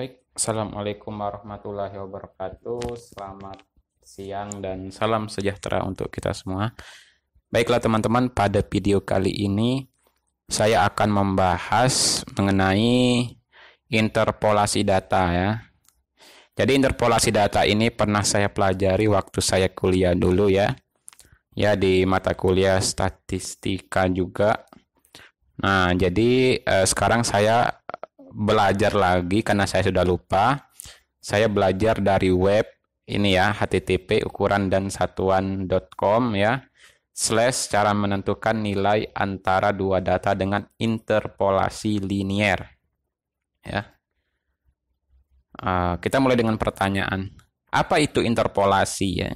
Baik, Assalamualaikum warahmatullahi wabarakatuh. Selamat siang dan salam sejahtera untuk kita semua. Baiklah teman-teman, pada video kali ini saya akan membahas mengenai interpolasi data ya. Jadi interpolasi data ini pernah saya pelajari waktu saya kuliah dulu ya. Ya di mata kuliah statistika juga. Nah, jadi eh, sekarang saya belajar lagi karena saya sudah lupa. Saya belajar dari web ini ya http ukuran dan satuan.com ya slash cara menentukan nilai antara dua data dengan interpolasi linier ya uh, kita mulai dengan pertanyaan apa itu interpolasi ya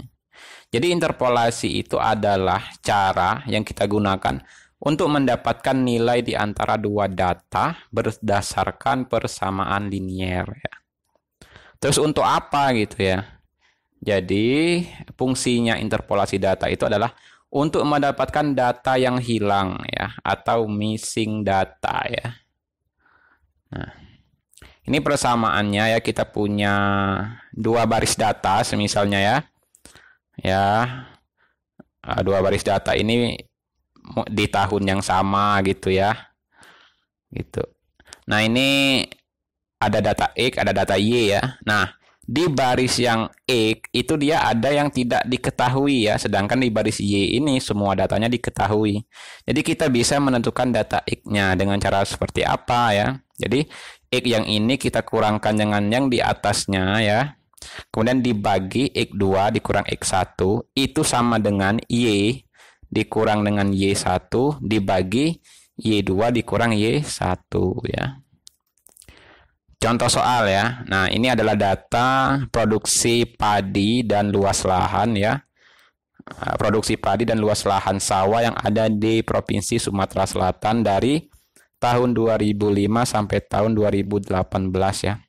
jadi interpolasi itu adalah cara yang kita gunakan untuk mendapatkan nilai di antara dua data berdasarkan persamaan linier ya. Terus untuk apa gitu ya? Jadi fungsinya interpolasi data itu adalah untuk mendapatkan data yang hilang ya atau missing data ya. Nah, ini persamaannya ya kita punya dua baris data semisalnya ya. Ya. Dua baris data ini di tahun yang sama gitu ya. Gitu. Nah, ini ada data X, ada data Y ya. Nah, di baris yang X itu dia ada yang tidak diketahui ya, sedangkan di baris Y ini semua datanya diketahui. Jadi kita bisa menentukan data X-nya dengan cara seperti apa ya. Jadi X yang ini kita kurangkan dengan yang di atasnya ya. Kemudian dibagi X2 dikurang X1 itu sama dengan Y dikurang dengan Y1 dibagi Y2 dikurang Y1 ya. Contoh soal ya. Nah, ini adalah data produksi padi dan luas lahan ya. Ah, produksi padi dan luas lahan sawah yang ada di Provinsi Sumatera Selatan dari tahun 2005 sampai tahun 2018 ya.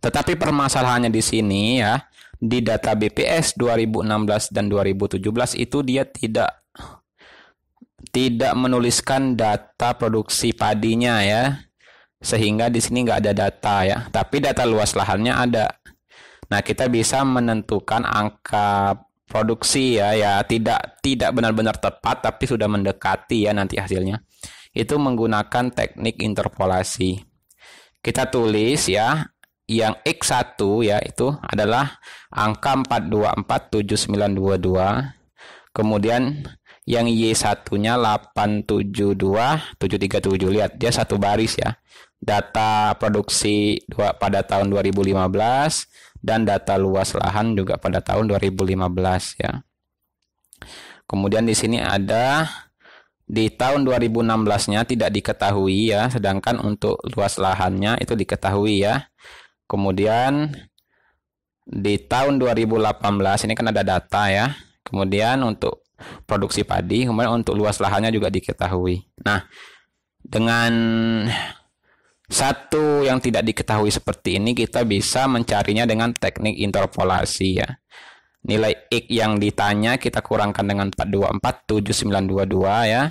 Tetapi permasalahannya di sini ya, di data BPS 2016 dan 2017 itu dia tidak tidak menuliskan data produksi padinya ya. Sehingga di sini nggak ada data ya, tapi data luas lahannya ada. Nah, kita bisa menentukan angka produksi ya ya tidak tidak benar-benar tepat tapi sudah mendekati ya nanti hasilnya. Itu menggunakan teknik interpolasi. Kita tulis ya yang X1 ya itu adalah angka 4247922. Kemudian yang Y1-nya 872737 Lihat dia satu baris ya. Data produksi dua, pada tahun 2015 dan data luas lahan juga pada tahun 2015 ya. Kemudian di sini ada di tahun 2016-nya tidak diketahui ya, sedangkan untuk luas lahannya itu diketahui ya. Kemudian di tahun 2018 ini kan ada data ya. Kemudian untuk produksi padi, kemudian untuk luas lahannya juga diketahui. Nah, dengan satu yang tidak diketahui seperti ini kita bisa mencarinya dengan teknik interpolasi ya. Nilai x yang ditanya kita kurangkan dengan 424 7922 ya.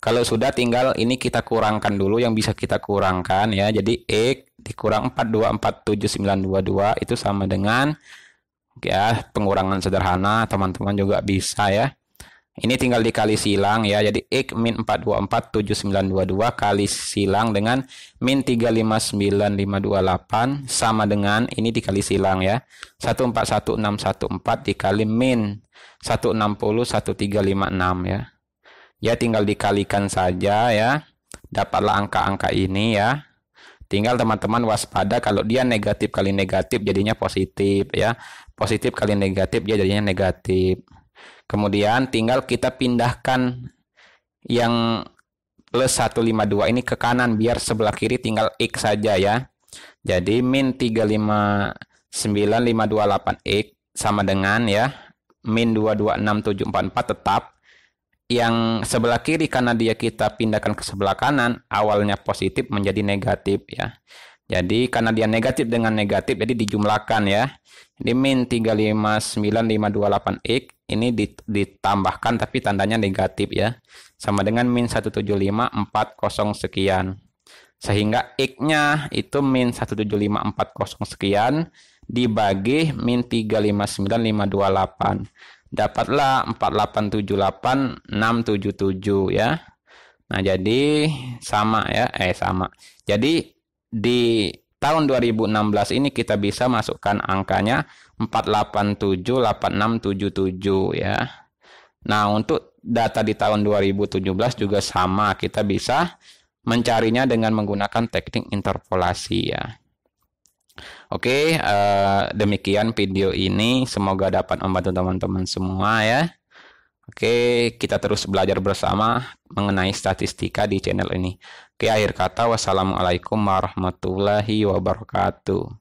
Kalau sudah tinggal ini kita kurangkan dulu yang bisa kita kurangkan ya. Jadi X dikurang 4247922 itu sama dengan ya pengurangan sederhana teman-teman juga bisa ya. Ini tinggal dikali silang ya. Jadi x min 4247922 kali silang dengan min 359528 sama dengan ini dikali silang ya. 141614 dikali min 1601356 ya. Ya tinggal dikalikan saja ya. Dapatlah angka-angka ini ya. Tinggal teman-teman waspada kalau dia negatif kali negatif jadinya positif ya. Positif kali negatif dia jadinya negatif. Kemudian tinggal kita pindahkan yang plus 152 ini ke kanan biar sebelah kiri tinggal X saja ya. Jadi min 359528X sama dengan ya min 226744 tetap yang sebelah kiri karena dia kita pindahkan ke sebelah kanan awalnya positif menjadi negatif ya jadi karena dia negatif dengan negatif jadi dijumlahkan ya ini min 359528x ini ditambahkan tapi tandanya negatif ya sama dengan min 17540 sekian sehingga x-nya itu min 17540 sekian dibagi min 359528 dapatlah 4878677 ya. Nah, jadi sama ya, eh sama. Jadi di tahun 2016 ini kita bisa masukkan angkanya 4878677 ya. Nah, untuk data di tahun 2017 juga sama, kita bisa mencarinya dengan menggunakan teknik interpolasi ya. Oke, uh, demikian video ini. Semoga dapat membantu teman-teman semua ya. Oke, kita terus belajar bersama mengenai statistika di channel ini. Oke, akhir kata, wassalamualaikum warahmatullahi wabarakatuh.